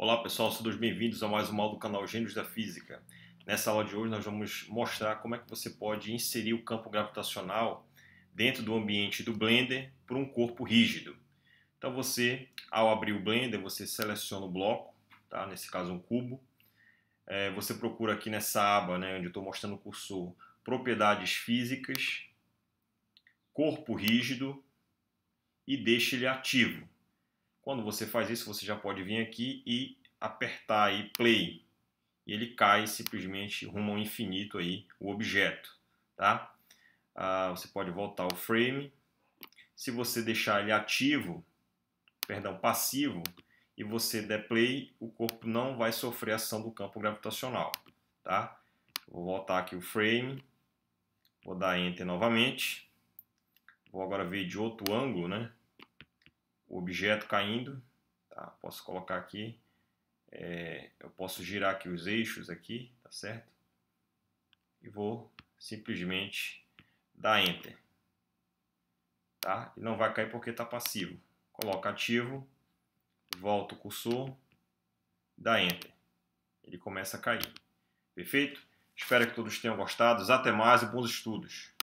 Olá pessoal, sejam bem-vindos a mais uma aula do canal Gênios da Física. Nessa aula de hoje nós vamos mostrar como é que você pode inserir o campo gravitacional dentro do ambiente do Blender por um corpo rígido. Então você, ao abrir o Blender, você seleciona o bloco, tá? nesse caso um cubo. É, você procura aqui nessa aba, né, onde eu estou mostrando o cursor, propriedades físicas, corpo rígido e deixa ele ativo. Quando você faz isso, você já pode vir aqui e apertar aí play. E ele cai simplesmente rumo ao infinito aí, o objeto, tá? Ah, você pode voltar o frame. Se você deixar ele ativo, perdão, passivo, e você der play, o corpo não vai sofrer ação do campo gravitacional, tá? Vou voltar aqui o frame, vou dar enter novamente. Vou agora ver de outro ângulo, né? objeto caindo, tá? posso colocar aqui, é, eu posso girar aqui os eixos aqui, tá certo? E vou simplesmente dar Enter. Tá? E não vai cair porque está passivo. Coloco ativo, volto o cursor, dá Enter. Ele começa a cair. Perfeito? Espero que todos tenham gostado. Até mais e bons estudos.